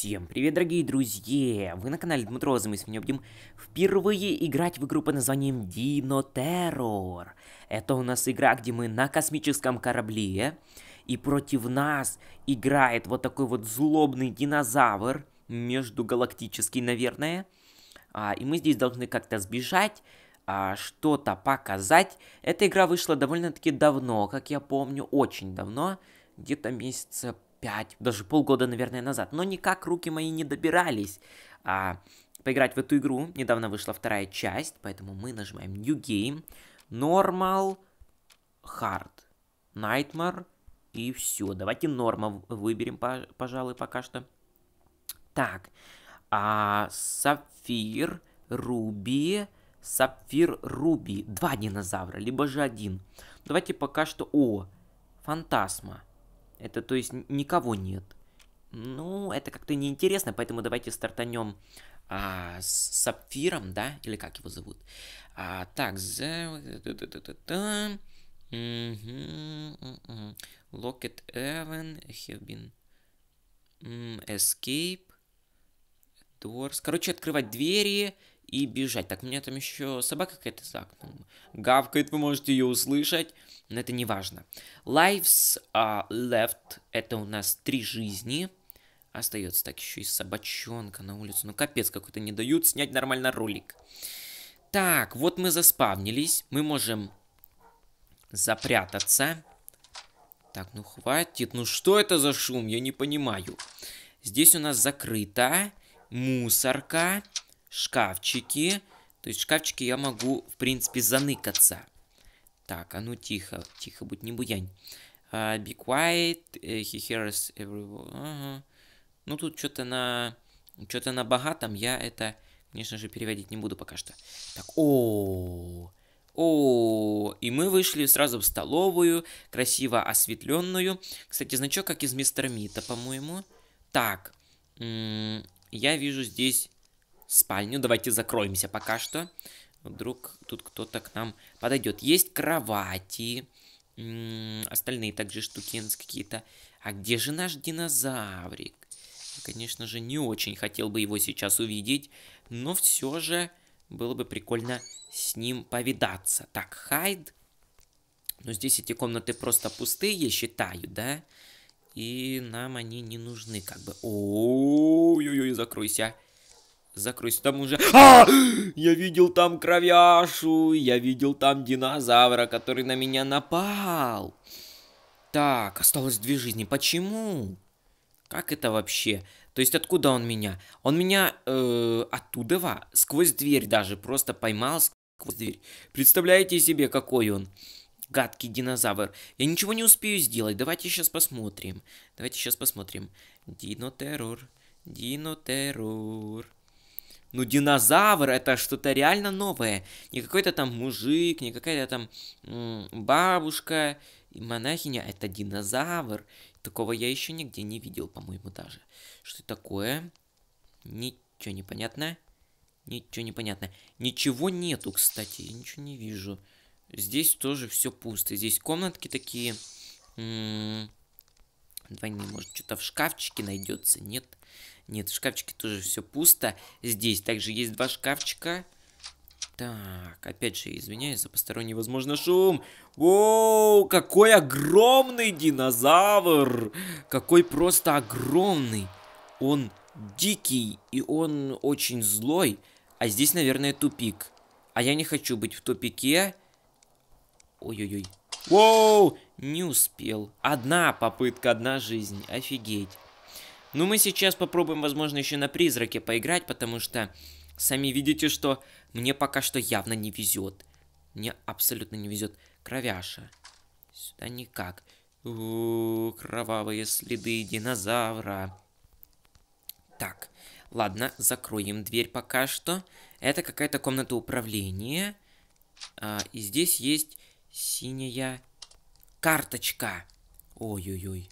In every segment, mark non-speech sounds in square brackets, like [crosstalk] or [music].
Всем привет, дорогие друзья! Вы на канале Дмитроза, мы сегодня будем впервые играть в игру под названием Дино Террор. Это у нас игра, где мы на космическом корабле, и против нас играет вот такой вот злобный динозавр, междугалактический, наверное. А, и мы здесь должны как-то сбежать, а, что-то показать. Эта игра вышла довольно-таки давно, как я помню, очень давно, где-то месяца 5, даже полгода, наверное, назад. Но никак руки мои не добирались а, поиграть в эту игру. Недавно вышла вторая часть, поэтому мы нажимаем New Game, Normal, Hard, Nightmare и все. Давайте норма выберем, пожалуй, пока что. Так, а, Сапфир, Руби, Сапфир, Руби. Два динозавра, либо же один. Давайте пока что... О, Фантасма. Это то есть никого нет. Ну, это как-то неинтересно, поэтому давайте стартанем а, с Сапфиром, да? Или как его зовут? А, так, за... Локет Эвен, Хевбин. Escape. Doors. Короче, открывать двери, и бежать. Так, у меня там еще собака какая-то за окном гавкает, вы можете ее услышать, но это не важно. Lives are left, это у нас три жизни. Остается так еще и собачонка на улице. Ну капец, какой-то не дают снять нормально ролик. Так, вот мы заспавнились. Мы можем запрятаться. Так, ну хватит. Ну что это за шум? Я не понимаю. Здесь у нас закрыто. Мусорка шкафчики. То есть шкафчики я могу, в принципе, заныкаться. Так, а ну тихо, тихо, будь не буянь. Uh, be quiet, э, he hears everyone. Uh -huh. Ну тут что-то на... Что-то на богатом я это, конечно же, переводить не буду пока что. Так, о, -о, И мы вышли сразу в столовую, красиво осветленную. Кстати, значок как из мистера Мита, по-моему. Так, я вижу здесь спальню. Давайте закроемся пока что. Вдруг тут кто-то к нам подойдет. Есть кровати. остальные также штуки какие-то. А где же наш динозаврик? Конечно же, не очень хотел бы его сейчас увидеть. Но все же было бы прикольно с ним повидаться. Так, хайд. Но здесь эти комнаты просто пустые, я считаю, да? И нам они не нужны, как бы. Ой-ой-ой, закройся. Закройся, там уже... А! Я видел там кровяшу, я видел там динозавра, который на меня напал. Так, осталось две жизни. Почему? Как это вообще? То есть откуда он меня? Он меня э, оттуда, сквозь дверь даже, просто поймал сквозь дверь. Представляете себе, какой он? Гадкий динозавр. Я ничего не успею сделать. Давайте сейчас посмотрим. Давайте сейчас посмотрим. Дино-террор. Дино-террор. Ну, динозавр это что-то реально новое. Не какой-то там мужик, не какая-то там бабушка, монахиня, это динозавр. Такого я еще нигде не видел, по-моему, даже. Что такое? Ничего не Ничего не Ничего нету, кстати, я ничего не вижу. Здесь тоже все пусто. Здесь комнатки такие. М -м может, что-то в шкафчике найдется, Нет. Нет, в шкафчике тоже все пусто. Здесь также есть два шкафчика. Так, опять же, извиняюсь за посторонний, возможно, шум. Воу, какой огромный динозавр! Какой просто огромный! Он дикий, и он очень злой. А здесь, наверное, тупик. А я не хочу быть в тупике. Ой-ой-ой. Воу! Не успел. Одна попытка, одна жизнь. Офигеть. Ну, мы сейчас попробуем, возможно, еще на призраке поиграть, потому что сами видите, что мне пока что явно не везет. Мне абсолютно не везет. Кровяша. Сюда никак. У -у -у, кровавые следы динозавра. Так, ладно, закроем дверь пока что. Это какая-то комната управления. А, и здесь есть синяя карточка. Ой-ой-ой.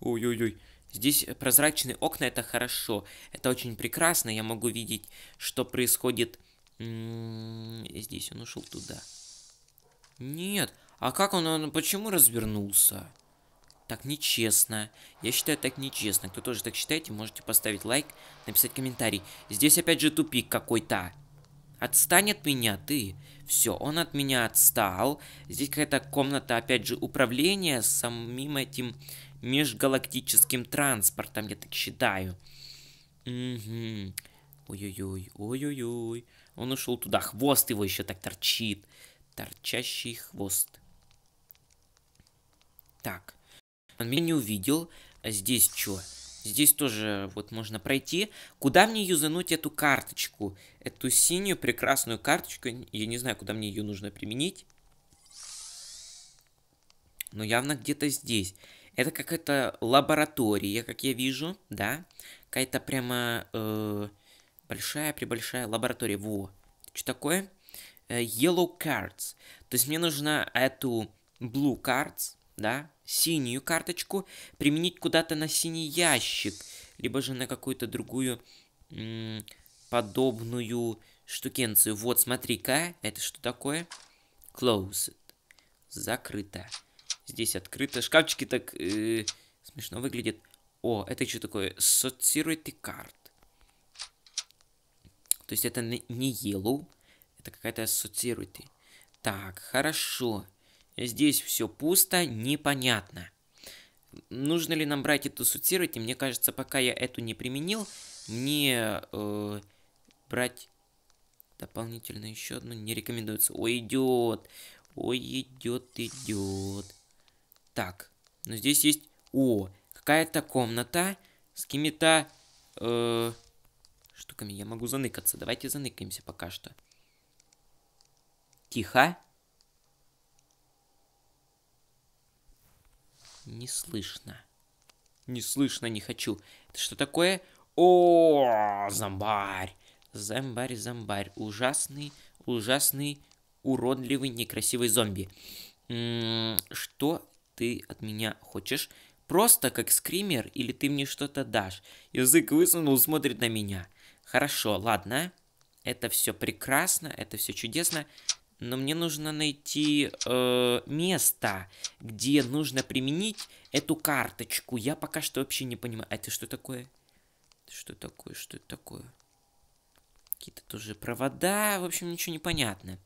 Ой-ой-ой. Здесь прозрачные окна, это хорошо, это очень прекрасно, я могу видеть, что происходит... здесь он ушел туда. Нет, а как он, он почему развернулся? Так нечестно. Я считаю, так нечестно. Кто тоже так считаете, можете поставить лайк, написать комментарий. Здесь опять же тупик какой-то. Отстань от меня, ты. Все, он от меня отстал. Здесь какая-то комната, опять же, управления самим этим межгалактическим транспортом, я так считаю. Угу. Ой-ой-ой, ой-ой-ой. Он ушел туда, хвост его еще так торчит. Торчащий хвост. Так. Он меня не увидел. А здесь что? Здесь тоже вот можно пройти. Куда мне юзануть эту карточку? Эту синюю прекрасную карточку. Я не знаю, куда мне ее нужно применить. Но явно где-то здесь. Это какая-то лаборатория, как я вижу, да? Какая-то прямо э, большая-пребольшая лаборатория. Во, что такое? Э, yellow cards. То есть мне нужно эту blue cards, да, синюю карточку применить куда-то на синий ящик, либо же на какую-то другую подобную штукенцию. Вот, смотри-ка, это что такое? Closed. Закрыто. Здесь открыто. Шкафчики так э, смешно выглядят. О, это что такое? Социруйте карт. То есть это не yellow, это какая-то ассоциируйте. Так, хорошо. Здесь все пусто, непонятно. Нужно ли нам брать эту ассоциируйте? Мне кажется, пока я эту не применил, мне э, брать дополнительно еще одну не рекомендуется. Ой, идет. Ой, идет, идет. Так, но здесь есть... О, какая-то комната с какими-то... Э, штуками. Я могу заныкаться. Давайте заныкаемся пока что. Тихо. Не слышно. Не слышно, не хочу. Это что такое? О, зомбарь. Зомбарь, зомбарь. Ужасный, ужасный, уродливый, некрасивый зомби. М -м что ты от меня хочешь? Просто как скример или ты мне что-то дашь? Язык высунул, смотрит на меня. Хорошо, ладно. Это все прекрасно, это все чудесно. Но мне нужно найти э, место, где нужно применить эту карточку. Я пока что вообще не понимаю. А это что такое? Что такое? Что это такое? Какие-то тоже провода. В общем, ничего не понятно.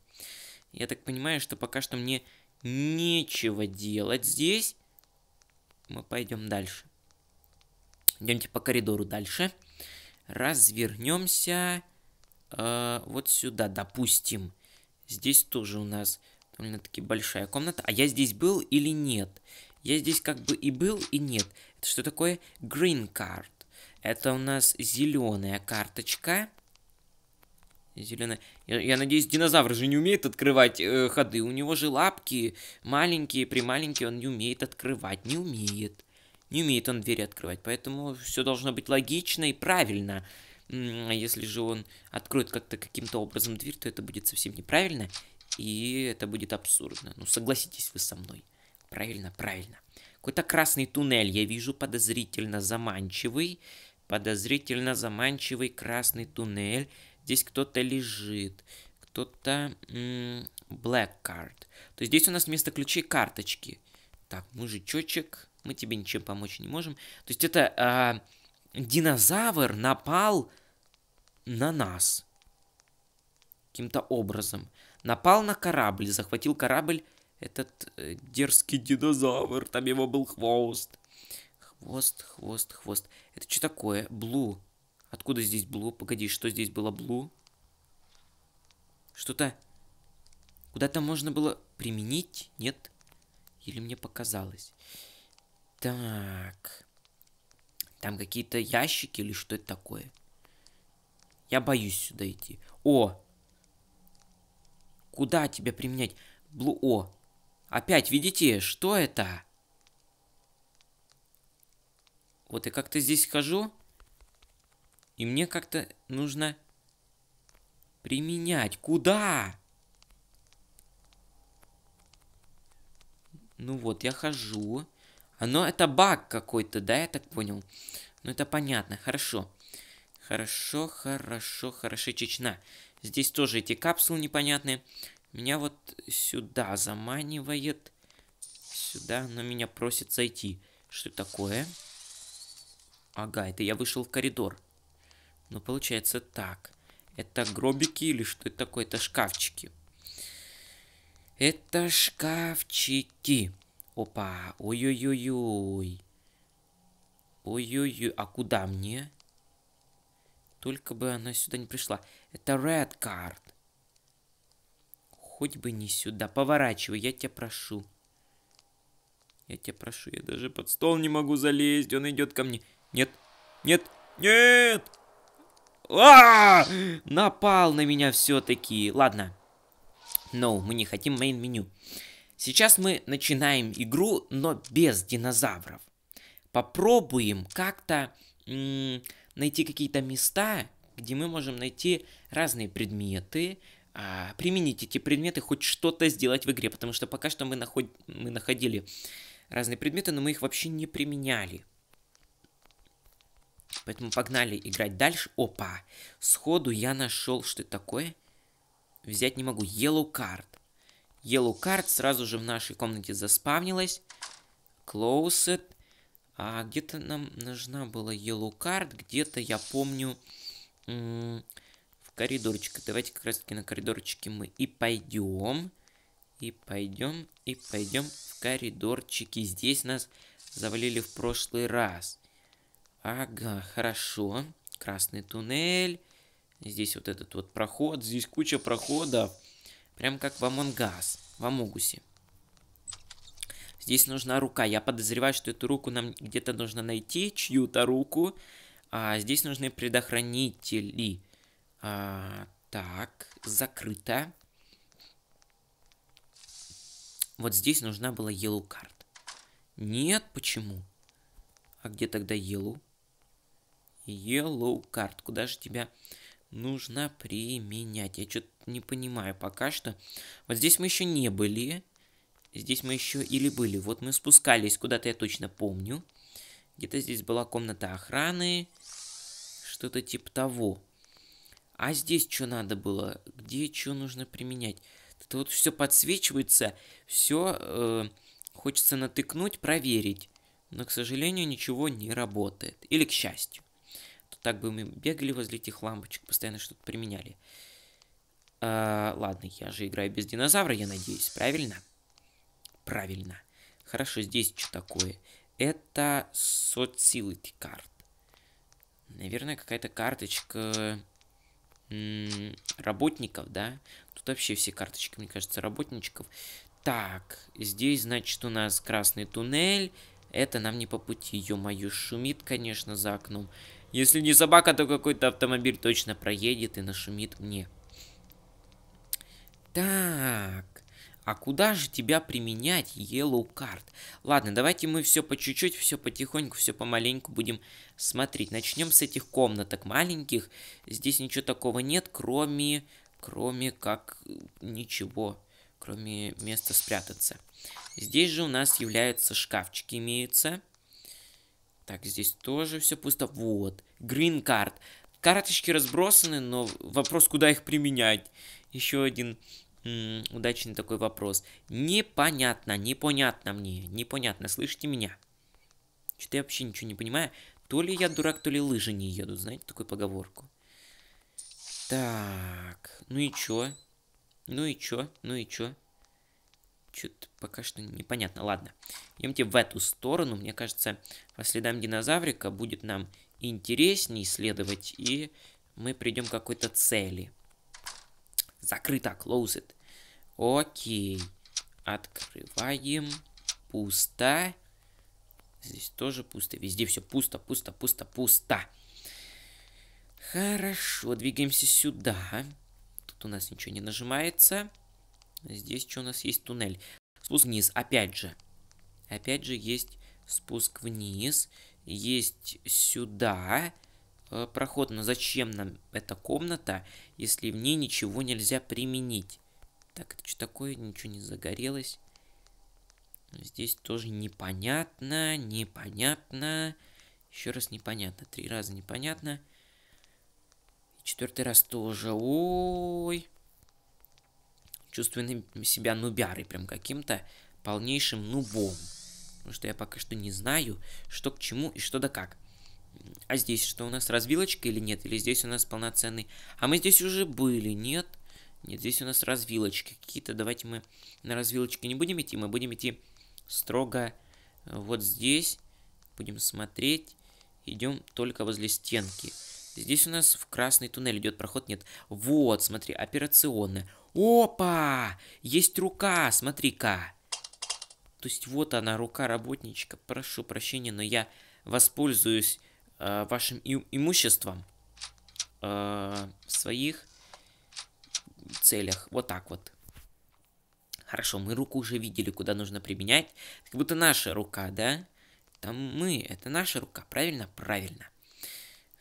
Я так понимаю, что пока что мне нечего делать здесь. Мы пойдем дальше. Идемте по коридору дальше. Развернемся э, вот сюда, допустим. Здесь тоже у нас довольно-таки большая комната. А я здесь был или нет? Я здесь как бы и был, и нет. Это что такое? Green card. Это у нас зеленая карточка. Зеленая. Я, я надеюсь, динозавр же не умеет открывать э, ходы. У него же лапки маленькие, прималенькие. Он не умеет открывать. Не умеет. Не умеет он двери открывать. Поэтому все должно быть логично и правильно. А если же он откроет как-то каким-то образом дверь, то это будет совсем неправильно. И это будет абсурдно. Ну, согласитесь вы со мной. Правильно, правильно. Какой-то красный туннель я вижу, подозрительно заманчивый. Подозрительно заманчивый красный туннель. Здесь кто-то лежит. Кто-то... Black card. То есть здесь у нас вместо ключей карточки. Так, мужичочек, мы тебе ничем помочь не можем. То есть это э, динозавр напал на нас. Каким-то образом. Напал на корабль, захватил корабль этот э, дерзкий динозавр. Там его был хвост. Хвост, хвост, хвост. Это что такое? Blue. Откуда здесь Блу? Погоди, что здесь было Блу? Что-то... Куда-то можно было применить? Нет? Или мне показалось? Так. Там какие-то ящики или что это такое? Я боюсь сюда идти. О! Куда тебя применять? Блу... О! Опять, видите, что это? Вот и как-то здесь хожу. И мне как-то нужно применять. Куда? Ну вот, я хожу. Оно это баг какой-то, да, я так понял? Ну это понятно, хорошо. Хорошо, хорошо, хорошечечно. Здесь тоже эти капсулы непонятные. Меня вот сюда заманивает. Сюда, но меня просит зайти. Что такое? Ага, это я вышел в коридор. Ну, получается так. Это гробики или что это такое? Это шкафчики. Это шкафчики. Опа, ой-ой-ой-ой. Ой-ой-ой, а куда мне? Только бы она сюда не пришла. Это red card. Хоть бы не сюда. Поворачивай, я тебя прошу. Я тебя прошу, я даже под стол не могу залезть. Он идет ко мне. Нет, нет, нет! А -а -а! Напал на меня все-таки. Ладно. No, мы не хотим main меню. Сейчас мы начинаем игру, но без динозавров. Попробуем как-то найти какие-то места, где мы можем найти разные предметы, а, применить эти предметы, хоть что-то сделать в игре, потому что пока что мы, наход... мы находили разные предметы, но мы их вообще не применяли. Поэтому погнали играть дальше. Опа! Сходу я нашел, что это такое. Взять не могу. Yellow card. Yellow card сразу же в нашей комнате заспавнилась. Closed. А где-то нам нужна была yellow card. Где-то, я помню, в коридорчике. Давайте как раз таки на коридорчике мы и пойдем. И пойдем, и пойдем в коридорчики. Здесь нас завалили в прошлый раз. Ага, хорошо. Красный туннель. Здесь вот этот вот проход. Здесь куча проходов. Прям как в Амонгас, в Амугусе. Здесь нужна рука. Я подозреваю, что эту руку нам где-то нужно найти, чью-то руку. А, здесь нужны предохранители. А, так, закрыто. Вот здесь нужна была yellow карт. Нет, почему? А где тогда yellow? Yellow Card. Куда же тебя нужно применять? Я что-то не понимаю пока что. Вот здесь мы еще не были. Здесь мы еще или были. Вот мы спускались куда-то, я точно помню. Где-то здесь была комната охраны. Что-то типа того. А здесь что надо было? Где что нужно применять? Это вот все подсвечивается, все э, хочется натыкнуть, проверить. Но, к сожалению, ничего не работает. Или к счастью. Так бы мы бегали возле этих лампочек, постоянно что-то применяли. А, ладно, я же играю без динозавра, я надеюсь, правильно? Правильно. Хорошо, здесь что такое? Это Sociality карт. Наверное, какая-то карточка работников, да? Тут вообще все карточки, мне кажется, работничков. Так, здесь, значит, у нас красный туннель. Это нам не по пути. Ё-моё, шумит, конечно, за окном. Если не собака, то какой-то автомобиль точно проедет и нашумит мне. Так. А куда же тебя применять, Yellow Card? Ладно, давайте мы все по чуть-чуть, все потихоньку, все помаленьку будем смотреть. Начнем с этих комнаток маленьких. Здесь ничего такого нет, кроме... Кроме как... Ничего. Кроме места спрятаться. Здесь же у нас являются шкафчики имеются. Так, здесь тоже все пусто. Вот, грин-карт. Карточки разбросаны, но вопрос, куда их применять. Еще один удачный такой вопрос. Непонятно, непонятно мне, непонятно, слышите меня? Что-то я вообще ничего не понимаю. То ли я дурак, то ли лыжи не едут, знаете, такую поговорку. Так, ну и чё? Ну и чё? Ну и чё? Что-то пока что непонятно. Ладно, идемте в эту сторону. Мне кажется, по следам динозаврика будет нам интереснее исследовать, и мы придем к какой-то цели. Закрыто, closed. Окей. Открываем. Пусто. Здесь тоже пусто. Везде все пусто, пусто, пусто, пусто. Хорошо, двигаемся сюда. Тут у нас ничего не нажимается. Здесь что у нас есть? Туннель. Спуск вниз, опять же. Опять же есть спуск вниз. Есть сюда э, проход. Но зачем нам эта комната, если в ней ничего нельзя применить? Так, это что такое? Ничего не загорелось. Здесь тоже непонятно, непонятно. Еще раз непонятно. Три раза непонятно. четвертый раз тоже. Ой чувствую себя нубярой прям каким-то полнейшим нубом. Потому что я пока что не знаю, что к чему и что да как. А здесь что у нас, развилочка или нет? Или здесь у нас полноценный... А мы здесь уже были, нет? Нет, здесь у нас развилочки какие-то. Давайте мы на развилочке не будем идти, мы будем идти строго вот здесь. Будем смотреть. Идем только возле стенки. Здесь у нас в красный туннель идет проход, нет. Вот, смотри, операционная. Опа! Есть рука, смотри-ка. То есть вот она, рука работничка. Прошу прощения, но я воспользуюсь э, вашим имуществом э, в своих целях. Вот так вот. Хорошо, мы руку уже видели, куда нужно применять. Как будто наша рука, да? Там мы, это наша рука, правильно? Правильно.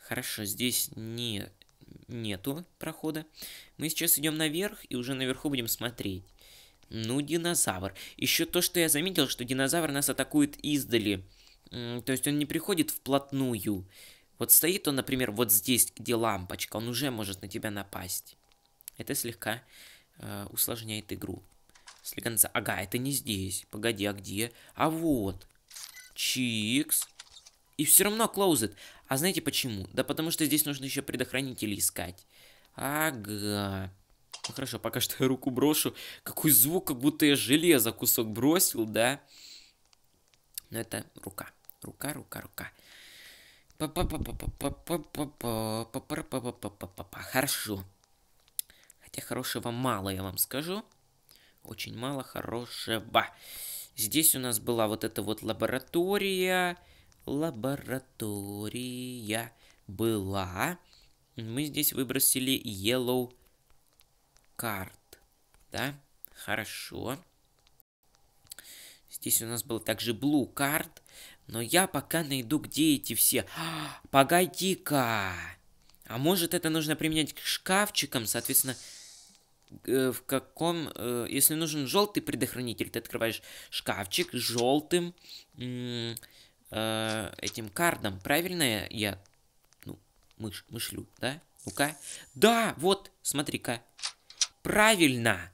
Хорошо, здесь не нету прохода. Мы сейчас идем наверх и уже наверху будем смотреть. Ну, динозавр. Еще то, что я заметил, что динозавр нас атакует издали. То есть он не приходит вплотную. Вот стоит он, например, вот здесь, где лампочка, он уже может на тебя напасть. Это слегка э, усложняет игру. Слегонца. Ага, это не здесь. Погоди, а где? А вот. Чикс. И все равно клоузет. А знаете почему? Да потому что здесь нужно еще предохранители искать. Ага. Ну хорошо, пока что я руку брошу. Какой звук, как будто я железо кусок бросил, да? Но это рука. Рука, рука, рука. Хорошо. Хотя хорошего мало, я вам скажу. Очень мало хорошего. Здесь у нас была вот эта вот лаборатория лаборатория была. Мы здесь выбросили yellow card. Да, хорошо. Здесь у нас был также blue card. Но я пока найду, где эти все... [gasps] Погоди-ка! А может это нужно применять к шкафчикам, соответственно э, в каком, э, если нужен желтый предохранитель, ты открываешь шкафчик желтым, Э, этим кардом, правильно я? Ну, мыш, мышлю, да? Ну-ка. Да, вот, смотри-ка. Правильно.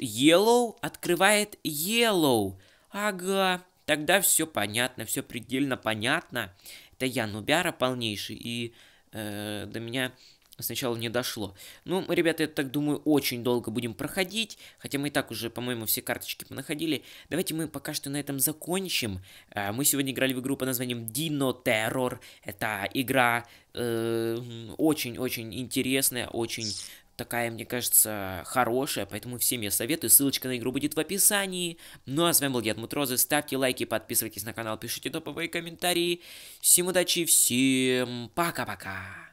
Yellow открывает yellow. Ага, тогда все понятно, все предельно понятно. Это я, Нубяра полнейший, и э, до меня сначала не дошло. Ну, ребята, я так думаю, очень долго будем проходить, хотя мы и так уже, по-моему, все карточки находили, Давайте мы пока что на этом закончим. А, мы сегодня играли в игру по названием Dino Terror. Это игра э, очень-очень э, интересная, очень такая, мне кажется, хорошая, поэтому всем я советую. Ссылочка на игру будет в описании. Ну а с вами был я, Мутрозы. Ставьте лайки, подписывайтесь на канал, пишите топовые комментарии. Всем удачи, всем пока-пока.